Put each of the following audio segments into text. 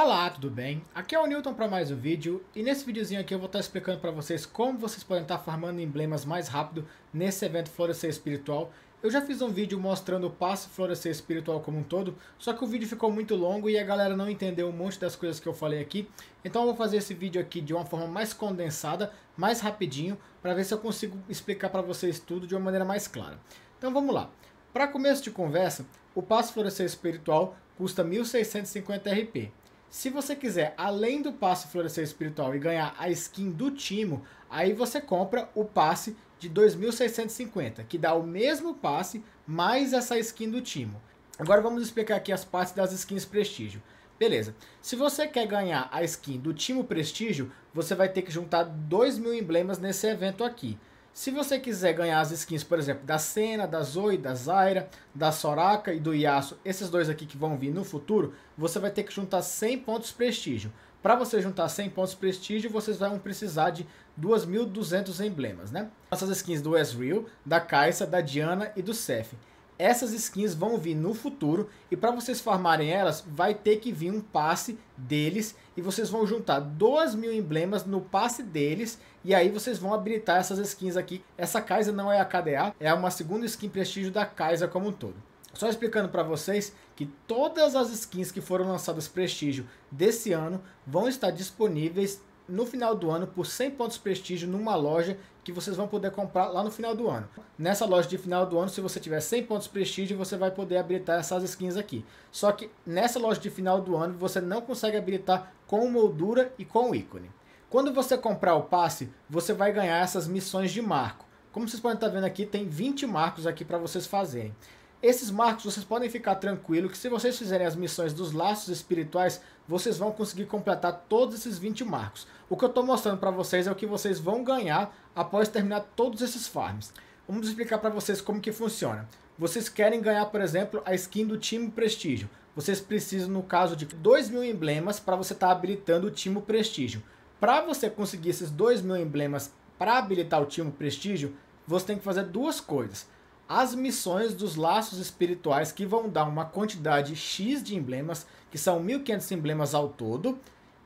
Olá, tudo bem? Aqui é o Newton para mais um vídeo e nesse videozinho aqui eu vou estar tá explicando para vocês como vocês podem estar tá farmando emblemas mais rápido nesse evento Florescer Espiritual. Eu já fiz um vídeo mostrando o passo Florescer Espiritual como um todo, só que o vídeo ficou muito longo e a galera não entendeu um monte das coisas que eu falei aqui. Então eu vou fazer esse vídeo aqui de uma forma mais condensada, mais rapidinho, para ver se eu consigo explicar para vocês tudo de uma maneira mais clara. Então vamos lá. Para começo de conversa, o passo Florescer Espiritual custa 1650 RP. Se você quiser, além do passe Florescer Espiritual e ganhar a skin do Timo, aí você compra o passe de 2.650, que dá o mesmo passe mais essa skin do Timo. Agora vamos explicar aqui as partes das skins Prestígio. Beleza, se você quer ganhar a skin do Timo Prestígio, você vai ter que juntar 2 mil emblemas nesse evento aqui. Se você quiser ganhar as skins, por exemplo, da Senna, da Zoe, da Zaira, da Soraka e do Yasuo, esses dois aqui que vão vir no futuro, você vai ter que juntar 100 pontos prestígio. Para você juntar 100 pontos prestígio, vocês vão precisar de 2.200 emblemas, né? Essas skins do Ezreal, da Kai'Sa, da Diana e do Seth. Essas skins vão vir no futuro e para vocês farmarem elas, vai ter que vir um passe deles e vocês vão juntar 2 mil emblemas no passe deles e aí vocês vão habilitar essas skins aqui. Essa Kaiser não é a KDA, é uma segunda skin prestígio da Kaiser como um todo. Só explicando para vocês que todas as skins que foram lançadas prestígio desse ano vão estar disponíveis no final do ano por 100 pontos prestígio numa loja que vocês vão poder comprar lá no final do ano. Nessa loja de final do ano, se você tiver 100 pontos prestígio, você vai poder habilitar essas skins aqui. Só que nessa loja de final do ano, você não consegue habilitar com moldura e com ícone. Quando você comprar o passe, você vai ganhar essas missões de marco. Como vocês podem estar vendo aqui, tem 20 marcos aqui para vocês fazerem. Esses marcos vocês podem ficar tranquilo que se vocês fizerem as missões dos laços espirituais, vocês vão conseguir completar todos esses 20 marcos. O que eu estou mostrando para vocês é o que vocês vão ganhar após terminar todos esses farms. Vamos explicar para vocês como que funciona. Vocês querem ganhar, por exemplo, a skin do time prestígio. Vocês precisam, no caso, de 2 mil emblemas para você estar tá habilitando o time prestígio. Para você conseguir esses 2 mil emblemas para habilitar o time prestígio, você tem que fazer duas coisas as missões dos laços espirituais que vão dar uma quantidade X de emblemas, que são 1500 emblemas ao todo.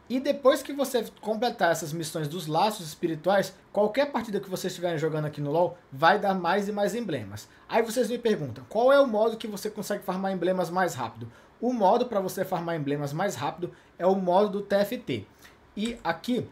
E depois que você completar essas missões dos laços espirituais, qualquer partida que vocês estiverem jogando aqui no LoL vai dar mais e mais emblemas. Aí vocês me perguntam, qual é o modo que você consegue farmar emblemas mais rápido? O modo para você farmar emblemas mais rápido é o modo do TFT. E aqui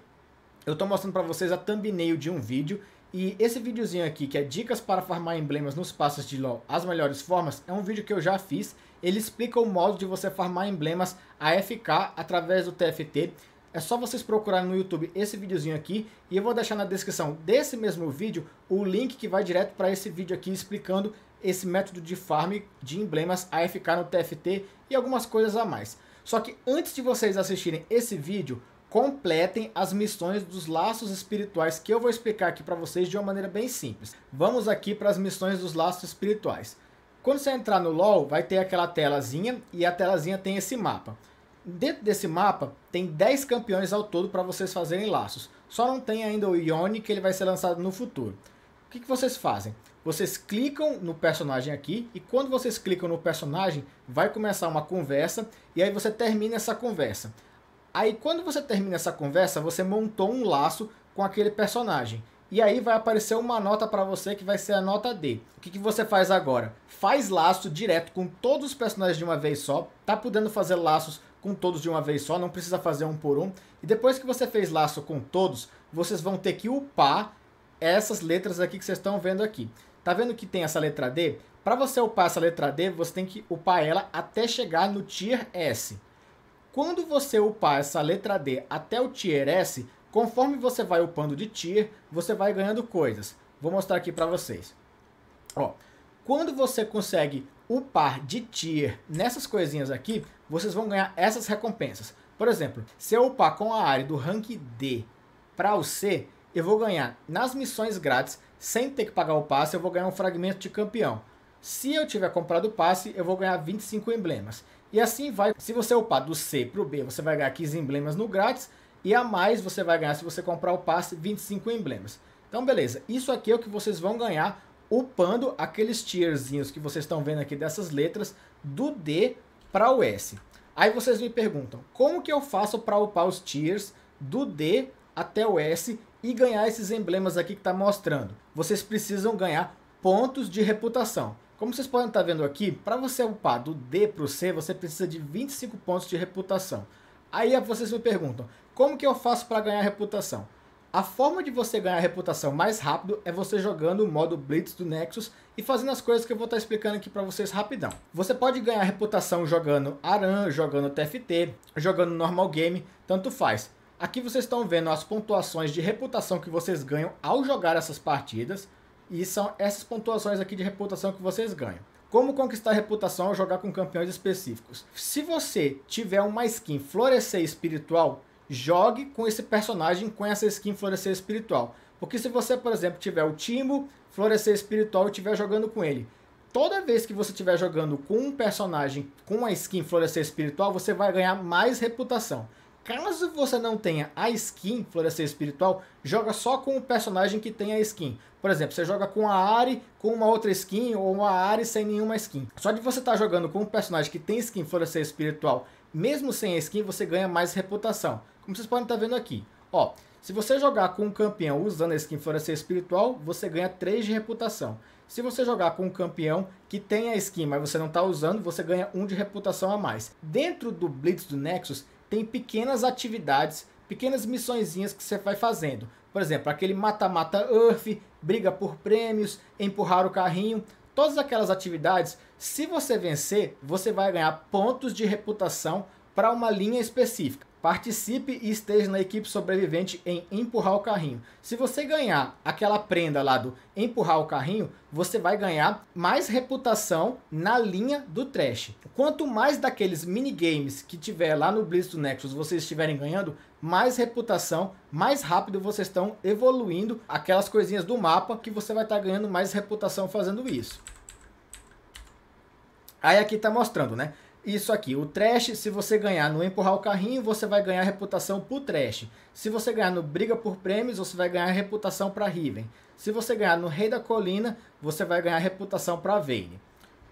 eu estou mostrando para vocês a thumbnail de um vídeo e esse videozinho aqui, que é dicas para farmar emblemas nos passos de LoL, as melhores formas, é um vídeo que eu já fiz. Ele explica o modo de você farmar emblemas AFK através do TFT. É só vocês procurarem no YouTube esse videozinho aqui e eu vou deixar na descrição desse mesmo vídeo o link que vai direto para esse vídeo aqui explicando esse método de farm de emblemas AFK no TFT e algumas coisas a mais. Só que antes de vocês assistirem esse vídeo, completem as missões dos laços espirituais que eu vou explicar aqui para vocês de uma maneira bem simples. Vamos aqui para as missões dos laços espirituais. Quando você entrar no LoL, vai ter aquela telazinha e a telazinha tem esse mapa. Dentro desse mapa tem 10 campeões ao todo para vocês fazerem laços. Só não tem ainda o Yone que ele vai ser lançado no futuro. O que, que vocês fazem? Vocês clicam no personagem aqui e quando vocês clicam no personagem vai começar uma conversa e aí você termina essa conversa. Aí quando você termina essa conversa, você montou um laço com aquele personagem. E aí vai aparecer uma nota para você que vai ser a nota D. O que, que você faz agora? Faz laço direto com todos os personagens de uma vez só. Tá podendo fazer laços com todos de uma vez só, não precisa fazer um por um. E depois que você fez laço com todos, vocês vão ter que upar essas letras aqui que vocês estão vendo aqui. Tá vendo que tem essa letra D? Para você upar essa letra D, você tem que upar ela até chegar no tier S. Quando você upar essa letra D até o tier S, conforme você vai upando de tier, você vai ganhando coisas. Vou mostrar aqui para vocês. Ó, quando você consegue upar de tier nessas coisinhas aqui, vocês vão ganhar essas recompensas. Por exemplo, se eu upar com a área do rank D para o C, eu vou ganhar nas missões grátis, sem ter que pagar o passe, eu vou ganhar um fragmento de campeão. Se eu tiver comprado o passe, eu vou ganhar 25 emblemas. E assim vai. Se você upar do C para o B, você vai ganhar 15 emblemas no grátis. E a mais você vai ganhar se você comprar o passe 25 emblemas. Então beleza, isso aqui é o que vocês vão ganhar upando aqueles tierzinhos que vocês estão vendo aqui dessas letras do D para o S. Aí vocês me perguntam, como que eu faço para upar os tiers do D até o S e ganhar esses emblemas aqui que está mostrando? Vocês precisam ganhar pontos de reputação. Como vocês podem estar vendo aqui, para você é upar do D para o C, você precisa de 25 pontos de reputação. Aí vocês me perguntam, como que eu faço para ganhar reputação? A forma de você ganhar reputação mais rápido é você jogando o modo Blitz do Nexus e fazendo as coisas que eu vou estar explicando aqui para vocês rapidão. Você pode ganhar reputação jogando Aran, jogando TFT, jogando Normal Game, tanto faz. Aqui vocês estão vendo as pontuações de reputação que vocês ganham ao jogar essas partidas. E são essas pontuações aqui de reputação que vocês ganham. Como conquistar reputação ao jogar com campeões específicos? Se você tiver uma skin Florescer Espiritual, jogue com esse personagem com essa skin Florescer Espiritual. Porque se você, por exemplo, tiver o Timo Florescer Espiritual e estiver jogando com ele, toda vez que você estiver jogando com um personagem com a skin Florescer Espiritual, você vai ganhar mais reputação. Caso você não tenha a skin Florescer Espiritual, joga só com o personagem que tem a skin. Por exemplo, você joga com a Ari com uma outra skin ou uma Ari sem nenhuma skin. Só de você estar tá jogando com um personagem que tem skin Florescer Espiritual, mesmo sem a skin, você ganha mais reputação. Como vocês podem estar tá vendo aqui. Ó, se você jogar com um campeão usando a skin Florescer Espiritual, você ganha 3 de reputação. Se você jogar com um campeão que tem a skin, mas você não está usando, você ganha 1 de reputação a mais. Dentro do Blitz do Nexus, tem pequenas atividades, pequenas missõezinhas que você vai fazendo. Por exemplo, aquele mata-mata Earth, briga por prêmios, empurrar o carrinho, todas aquelas atividades, se você vencer, você vai ganhar pontos de reputação para uma linha específica. Participe e esteja na equipe sobrevivente em empurrar o carrinho. Se você ganhar aquela prenda lá do empurrar o carrinho, você vai ganhar mais reputação na linha do trash. Quanto mais daqueles minigames que tiver lá no Blitz do Nexus vocês estiverem ganhando, mais reputação, mais rápido vocês estão evoluindo aquelas coisinhas do mapa que você vai estar tá ganhando mais reputação fazendo isso. Aí aqui está mostrando, né? isso aqui. O trash, se você ganhar no empurrar o carrinho, você vai ganhar reputação por trash. Se você ganhar no briga por prêmios, você vai ganhar reputação para Riven. Se você ganhar no rei da colina, você vai ganhar reputação para Vayne.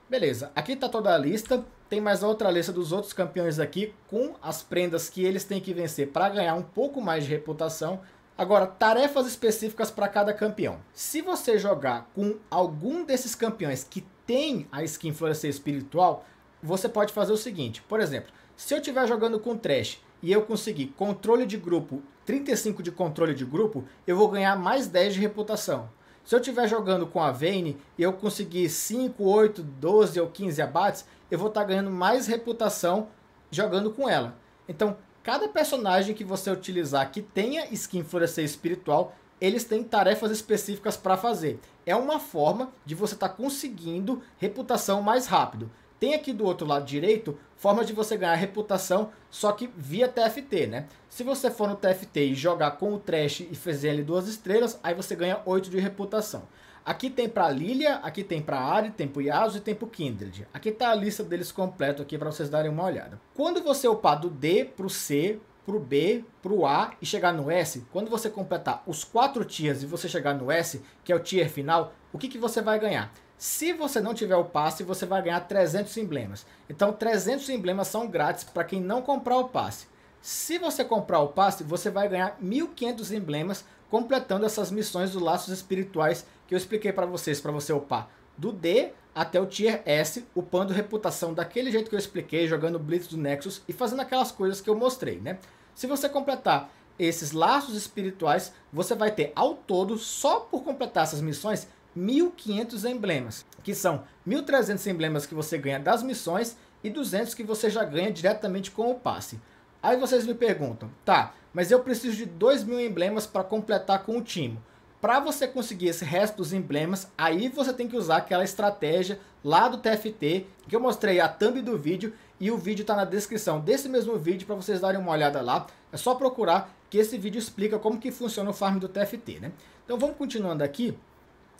Beleza, aqui está toda a lista. Tem mais outra lista dos outros campeões aqui com as prendas que eles têm que vencer para ganhar um pouco mais de reputação. Agora, tarefas específicas para cada campeão. Se você jogar com algum desses campeões que tem a skin Florescer Espiritual, você pode fazer o seguinte, por exemplo, se eu estiver jogando com trash e eu conseguir controle de grupo, 35 de controle de grupo, eu vou ganhar mais 10 de reputação. Se eu estiver jogando com a Vayne e eu conseguir 5, 8, 12 ou 15 abates, eu vou estar tá ganhando mais reputação jogando com ela. Então, cada personagem que você utilizar que tenha skin florescer espiritual, eles têm tarefas específicas para fazer. É uma forma de você estar tá conseguindo reputação mais rápido. Tem aqui do outro lado direito formas de você ganhar reputação, só que via TFT, né? Se você for no TFT e jogar com o Trash e fazer ele duas estrelas, aí você ganha 8 de reputação. Aqui tem para Lilia, aqui tem para Ari, tem para Yasuo e tem para Kindred. Aqui tá a lista deles completo aqui para vocês darem uma olhada. Quando você upar do D pro C, pro B, pro A e chegar no S, quando você completar os quatro tiers e você chegar no S, que é o tier final, o que, que você vai ganhar? Se você não tiver o passe, você vai ganhar 300 emblemas. Então, 300 emblemas são grátis para quem não comprar o passe. Se você comprar o passe, você vai ganhar 1.500 emblemas completando essas missões dos laços espirituais que eu expliquei para vocês, para você upar do D até o Tier S, upando reputação daquele jeito que eu expliquei, jogando Blitz do Nexus e fazendo aquelas coisas que eu mostrei, né? Se você completar esses laços espirituais, você vai ter ao todo, só por completar essas missões, 1.500 emblemas, que são 1.300 emblemas que você ganha das missões e 200 que você já ganha diretamente com o passe. Aí vocês me perguntam, tá, mas eu preciso de 2.000 emblemas para completar com o time. Para você conseguir esse resto dos emblemas, aí você tem que usar aquela estratégia lá do TFT, que eu mostrei a thumb do vídeo, e o vídeo está na descrição desse mesmo vídeo para vocês darem uma olhada lá. É só procurar que esse vídeo explica como que funciona o farm do TFT, né? Então vamos continuando aqui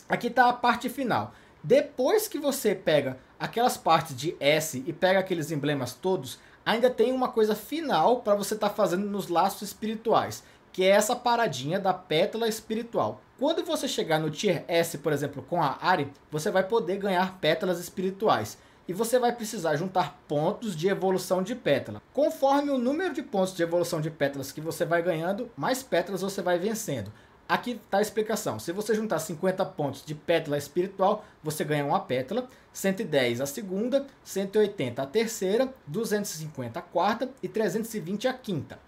aqui está a parte final. Depois que você pega aquelas partes de S e pega aqueles emblemas todos, ainda tem uma coisa final para você estar tá fazendo nos laços espirituais, que é essa paradinha da pétala espiritual. Quando você chegar no tier S, por exemplo, com a Ari, você vai poder ganhar pétalas espirituais. E você vai precisar juntar pontos de evolução de pétala. Conforme o número de pontos de evolução de pétalas que você vai ganhando, mais pétalas você vai vencendo. Aqui está a explicação. Se você juntar 50 pontos de pétala espiritual, você ganha uma pétala, 110 a segunda, 180 a terceira, 250 a quarta e 320 a quinta.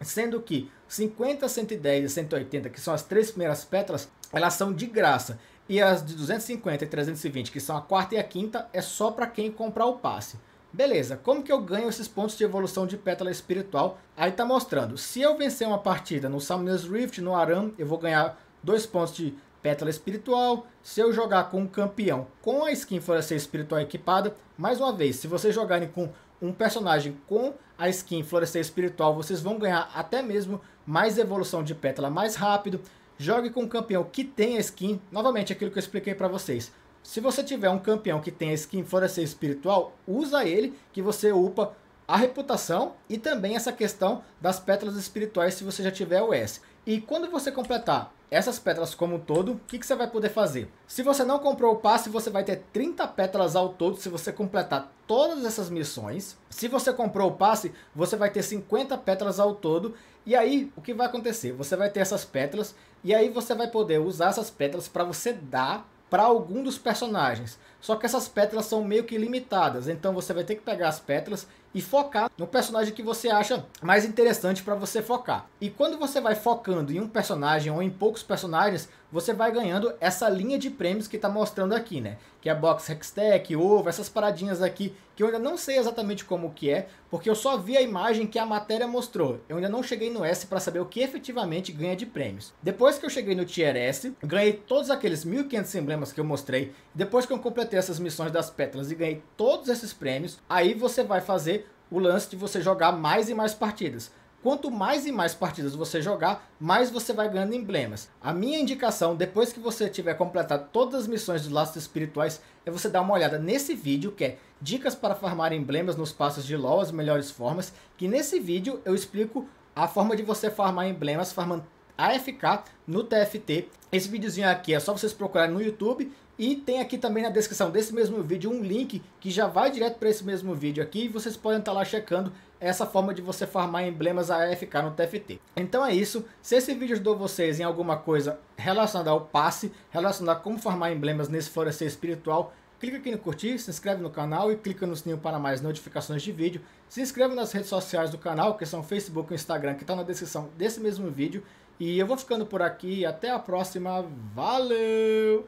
Sendo que 50, 110 e 180, que são as três primeiras pétalas, elas são de graça. E as de 250 e 320, que são a quarta e a quinta, é só para quem comprar o passe. Beleza, como que eu ganho esses pontos de evolução de pétala espiritual? Aí tá mostrando, se eu vencer uma partida no Summoner's Rift, no Aram, eu vou ganhar dois pontos de pétala espiritual. Se eu jogar com um campeão com a skin florescer espiritual equipada, mais uma vez, se vocês jogarem com um personagem com a skin florescer espiritual, vocês vão ganhar até mesmo mais evolução de pétala mais rápido. Jogue com um campeão que tem a skin, novamente aquilo que eu expliquei para vocês. Se você tiver um campeão que tem a skin florescer espiritual, usa ele que você upa a reputação e também essa questão das pétalas espirituais se você já tiver o S. E quando você completar essas pétalas como um todo, o que, que, você vai poder fazer? Se você não comprou o passe, você vai ter 30 pétalas ao todo se você completar todas essas missões. Se você comprou o passe, você vai ter 50 pétalas ao todo. E aí, o que vai acontecer? Você vai ter essas pétalas e aí você vai poder usar essas pétalas para você dar para algum dos personagens. Só que essas pétalas são meio que limitadas, então você vai ter que pegar as pétalas e focar no personagem que você acha mais interessante para você focar. E quando você vai focando em um personagem ou em poucos personagens, você vai ganhando essa linha de prêmios que está mostrando aqui, né? Que é a Box Hextech, Ovo, essas paradinhas aqui, que eu ainda não sei exatamente como que é, porque eu só vi a imagem que a matéria mostrou. Eu ainda não cheguei no S para saber o que efetivamente ganha de prêmios. Depois que eu cheguei no Tier S, ganhei todos aqueles 1.500 emblemas que eu mostrei. Depois que eu completei essas missões das pétalas e ganhei todos esses prêmios, aí você vai fazer o lance de você jogar mais e mais partidas. Quanto mais e mais partidas você jogar, mais você vai ganhando emblemas. A minha indicação, depois que você tiver completado todas as missões dos laços espirituais, é você dar uma olhada nesse vídeo que é Dicas para farmar emblemas nos passos de LoL, as melhores formas, que nesse vídeo eu explico a forma de você farmar emblemas farmando AFK no TFT. Esse videozinho aqui é só vocês procurarem no YouTube e tem aqui também na descrição desse mesmo vídeo um link que já vai direto para esse mesmo vídeo aqui e vocês podem estar tá lá checando essa forma de você farmar emblemas AFK no TFT. Então é isso, se esse vídeo ajudou vocês em alguma coisa relacionada ao passe, relacionada a como farmar emblemas nesse florescer espiritual, clica aqui no curtir, se inscreve no canal e clica no sininho para mais notificações de vídeo. Se inscreve nas redes sociais do canal, que são Facebook e Instagram, que está na descrição desse mesmo vídeo. E eu vou ficando por aqui, até a próxima, valeu!